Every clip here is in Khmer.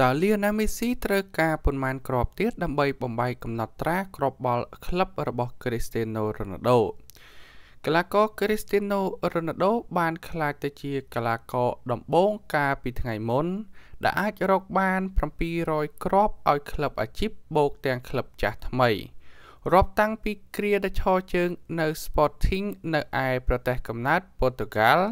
តើលីអូណាមេស៊ីត្រូវការប៉ុន្មានគ្រាប់ទៀតដើម្បីបំបីកំណត់ត្រាគ្រាប់បាល់ក្លឹបរបស់គ្រីស្ទីណូរ៉ូណាល់ដូកីឡាករគ្រីស្ទីណូរ៉ូណាល់ដូបានក្លាយទៅជាកីឡាករដំបូងកាលពីថ្ងៃមុនដែលអាចរកបាន700គ្រាប់ឲ្យក្លឹបអាជីពបូកទាំងក្លឹបចាស់ថ្មីរាប់តាំងពីគ្រាដែលឈរជើង នៅ Sporting នៅឯប្រទេសកំណើតប៉ូទុយហ្គាល់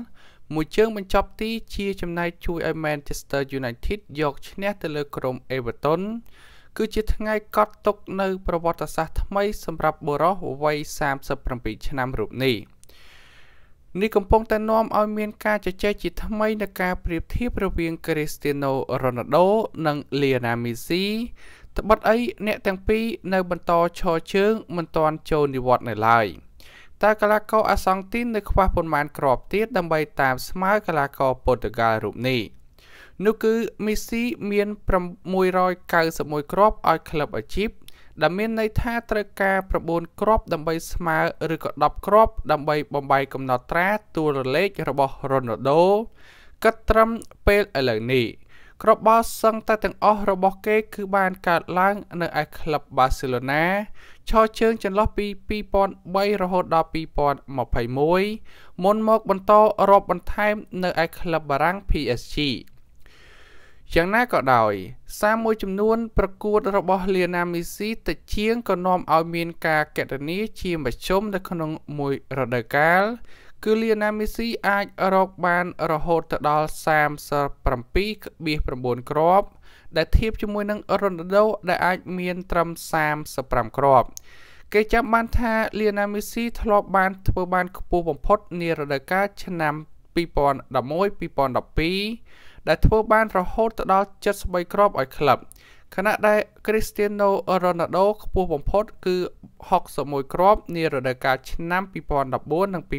មួយជើងបញ្ចប់ទីជាចំណែកជួយឲ្យ Manchester United យកឈ្នះទៅលើក្រុម Everton គឺជាថ្ងៃកត់ទុកនៅប្រវត្តិសាស្ត្រថ្មីសម្រាប់បុរសវ័យ37ឆ្នាំរូបនេះនេះកំពុងតែនាំឲ្យមានការជជែកជាថ្មីនៅការប្រៀបធៀបរវាង Cristiano Ronaldo និង Lionel Messi ត្បិតអីអ្នកទាំងពីរនៅ បន្តឈរជើងមិនទាន់ចូលនិវត្តន៍នៅឡើយ។តើកីឡាករអាសង់ទីននៅខ្វះប៉ុន្មានគ្រាប់ទៀតដើម្បីតាមស្មើកីឡាករប៉ូទុយហ្គាល់រូបនេះនោះគឺមេស៊ីមាន691គ្រាប់ឲ្យក្លឹបអាជីពដែលមានន័យថាត្រូវការ9គ្រាប់ដើម្បីស្មើឬក៏10គ្រាប់ដើម្បីបំបីកំណត់ត្រាទួលលេខរបស់រ៉ូណាល់ដូក៏ត្រឹមពេលឥឡូវនេះក្របោសសឹងតែទាំងអស់របស់គេ គឺបានកើតឡើងនៅឯក្លឹបបាសេឡូណាឈរជើងចន្លោះពី2003រហូតដល់2021មុនមកបន្តរាប់បន្ថែម នៅឯក្លឹបបារាំង PSG យ៉ាងណាក៏ដោយសារមួយចំនួន ប្រកួតរបស់លីណាមីស៊ីទៅជាងក៏នាំឲ្យមានការកេតនីជាមជ្ឈមនៅក្នុង មួយរដូវកាលគឺលីណាមេស៊ីអាចរកបាន រហូតទៅដល់37.9គ្រាប់ដែលធៀបជាមួយនឹងរ៉ូណាល់ដូដែលអាចមានត្រឹម35គ្រាប់គេចាំបានថាលីណាមេស៊ីធ្លាប់បាន ធ្វើបានខ្ពស់បំផុត នារដូវកាលឆ្នាំ2011-2012ដែល ធ្វើបាន រហូតទៅដល់73គ្រាប់ឲ្យក្លឹបខណៈដែល Cristiano Ronaldo ខ្ពស់បំផុតគឺ61គ្រាប់នារដូវកាលឆ្នាំ2014និង2015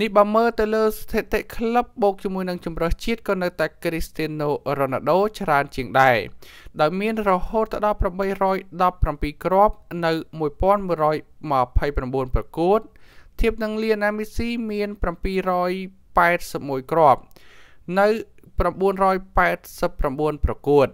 នេះបើមើលទៅលើ ស្ថិតិក្លឹបបូកជាមួយនឹងជម្រើសជាតិក៏នៅតែ Cristiano Ronaldo ច្រើនជាងដែរដោយមាន រហូតដល់817គ្រាប់ នៅ1129ប្រកួតធៀបនឹង Lionel Messi មាន781គ្រាប់នៅ989ប្រកួត